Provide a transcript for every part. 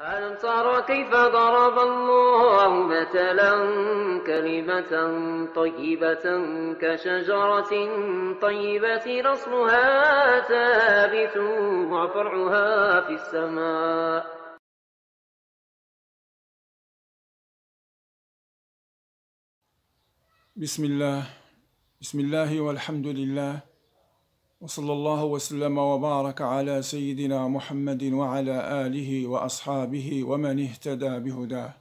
ألم تر كيف ضرب الله مثلا كلمة طيبة كشجرة طيبة أصلها ثابت وفرعها في السماء بسم الله بسم الله والحمد لله وصلى الله وسلم وبارك على سيدنا محمد وعلى آله وأصحابه ومن اهتدى بهداه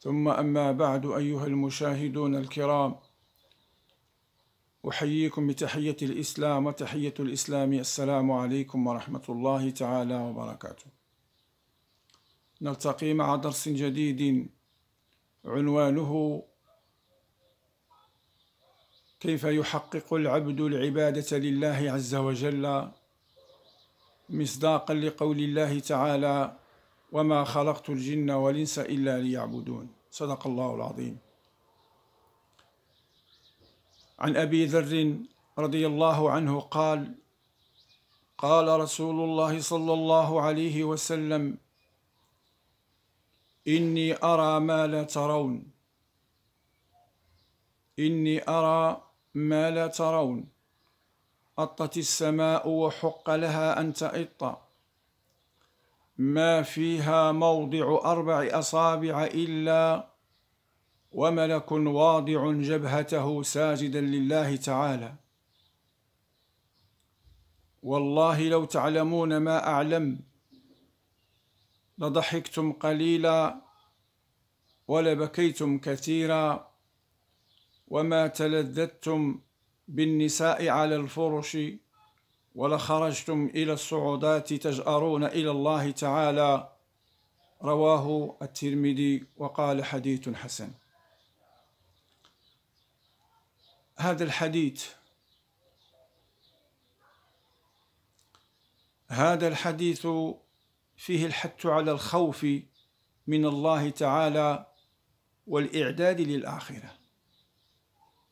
ثم أما بعد أيها المشاهدون الكرام أحييكم بتحية الإسلام وتحية الإسلام السلام عليكم ورحمة الله تعالى وبركاته نلتقي مع درس جديد عنوانه كيف يحقق العبد العبادة لله عز وجل مصداقا لقول الله تعالى وما خلقت الجن والإنس إلا ليعبدون صدق الله العظيم عن أبي ذر رضي الله عنه قال قال رسول الله صلى الله عليه وسلم إني أرى ما لا ترون إني أرى ما لا ترون أطت السماء وحق لها أن تئط ما فيها موضع أربع أصابع إلا وملك واضع جبهته ساجدا لله تعالى والله لو تعلمون ما أعلم لضحكتم قليلا ولبكيتم كثيرا وما تلذذتم بالنساء على الفرش ولخرجتم إلى الصعودات تجأرون إلى الله تعالى رواه الترمذي وقال حديث حسن هذا الحديث هذا الحديث فيه الحث على الخوف من الله تعالى والإعداد للآخرة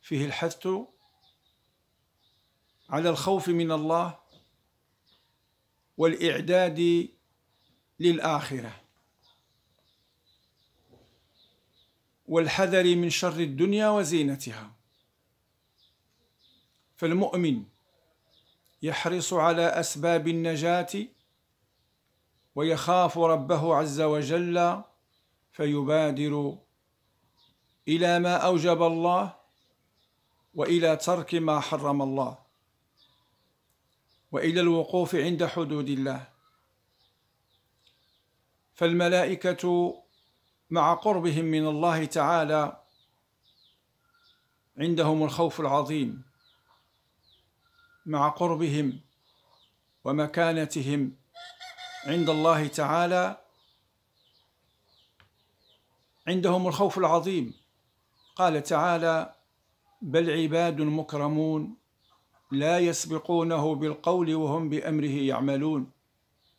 فيه الحث على الخوف من الله والإعداد للآخرة والحذر من شر الدنيا وزينتها فالمؤمن يحرص على أسباب النجاة ويخاف ربه عز وجل فيبادر إلى ما أوجب الله والى ترك ما حرم الله والى الوقوف عند حدود الله فالملائكه مع قربهم من الله تعالى عندهم الخوف العظيم مع قربهم ومكانتهم عند الله تعالى عندهم الخوف العظيم قال تعالى بل عباد مكرمون لا يسبقونه بالقول وهم بأمره يعملون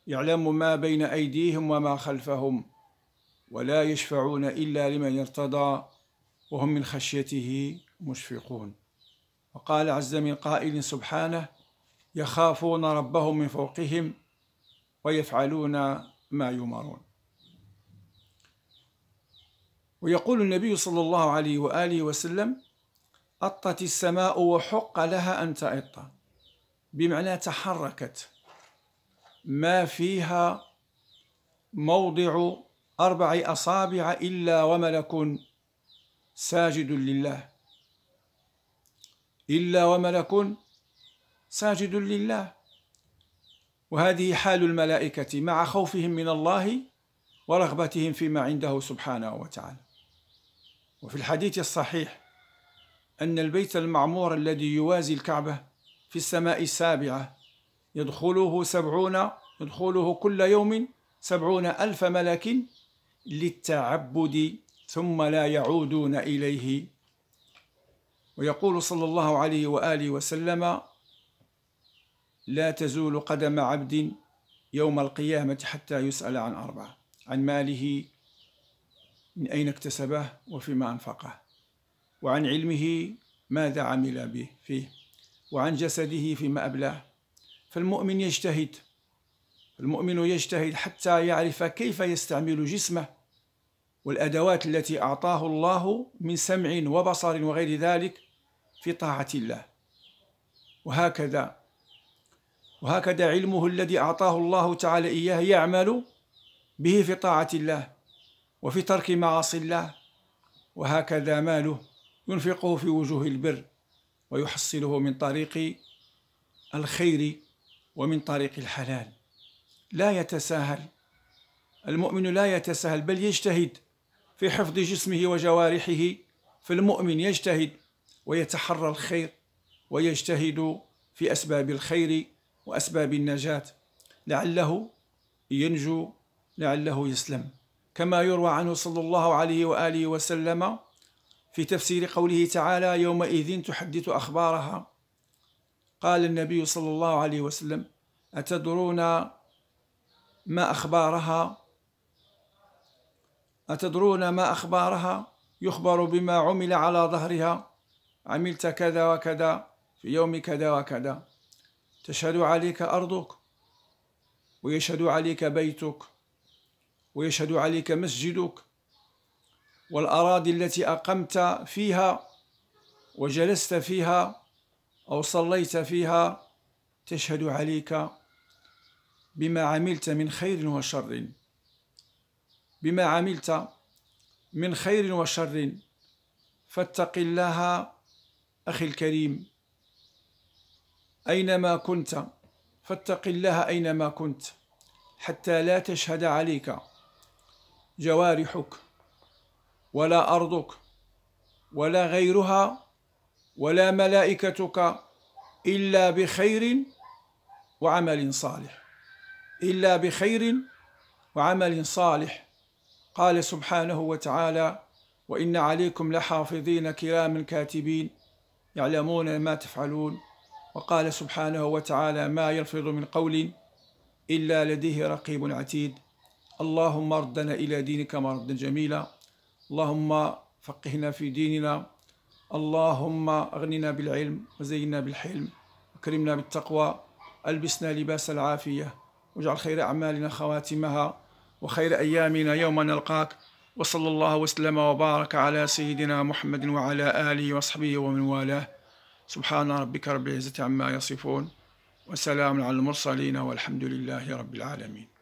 يعلم ما بين أيديهم وما خلفهم ولا يشفعون إلا لمن ارتضى وهم من خشيته مشفقون وقال عز من قائل سبحانه يخافون ربهم من فوقهم ويفعلون ما يمرون ويقول النبي صلى الله عليه وآله وسلم أطت السماء وحق لها أن تعط بمعنى تحركت ما فيها موضع أربع أصابع إلا وملك ساجد لله إلا وملك ساجد لله وهذه حال الملائكة مع خوفهم من الله ورغبتهم فيما عنده سبحانه وتعالى وفي الحديث الصحيح أن البيت المعمور الذي يوازي الكعبة في السماء السابعة يدخله سبعون يدخله كل يوم سبعون ألف ملك للتعبد ثم لا يعودون إليه ويقول صلى الله عليه وآله وسلم لا تزول قدم عبد يوم القيامة حتى يسأل عن أربعة عن ماله من أين اكتسبه وفيما أنفقه وعن علمه ماذا عمل به فيه وعن جسده فيما أبلاه فالمؤمن يجتهد المؤمن يجتهد حتى يعرف كيف يستعمل جسمه والأدوات التي أعطاه الله من سمع وبصر وغير ذلك في طاعة الله وهكذا وهكذا علمه الذي أعطاه الله تعالى إياه يعمل به في طاعة الله وفي ترك معاصي الله وهكذا ماله ينفقه في وجوه البر ويحصله من طريق الخير ومن طريق الحلال لا يتساهل المؤمن لا يتساهل بل يجتهد في حفظ جسمه وجوارحه فالمؤمن يجتهد ويتحرى الخير ويجتهد في أسباب الخير وأسباب النجاة لعله ينجو لعله يسلم كما يروى عنه صلى الله عليه وآله وسلم في تفسير قوله تعالى يومئذ تحدث أخبارها قال النبي صلى الله عليه وسلم أتدرون ما أخبارها أتدرون ما أخبارها يخبر بما عمل على ظهرها عملت كذا وكذا في يوم كذا وكذا تشهد عليك أرضك ويشهد عليك بيتك ويشهد عليك مسجدك والأراضي التي أقمت فيها وجلست فيها أو صليت فيها تشهد عليك بما عملت من خير وشر بما عملت من خير وشر فاتق الله أخي الكريم أينما كنت فاتق الله أينما كنت حتى لا تشهد عليك جوارحك ولا أرضك ولا غيرها ولا ملائكتك إلا بخير وعمل صالح إلا بخير وعمل صالح قال سبحانه وتعالى وإن عليكم لحافظين كراما كاتبين يعلمون ما تفعلون وقال سبحانه وتعالى ما يلفظ من قول إلا لديه رقيب عتيد اللهم ردنا إلى دينك مردا جميلا اللهم فقهنا في ديننا اللهم أغننا بالعلم وزينا بالحلم وكرمنا بالتقوى ألبسنا لباس العافية واجعل خير أعمالنا خواتمها وخير أيامنا يوم نلقاك وصلى الله وسلم وبارك على سيدنا محمد وعلى آله وصحبه ومن والاه سبحان ربك رب العزة عما يصفون وسلام على المرسلين والحمد لله رب العالمين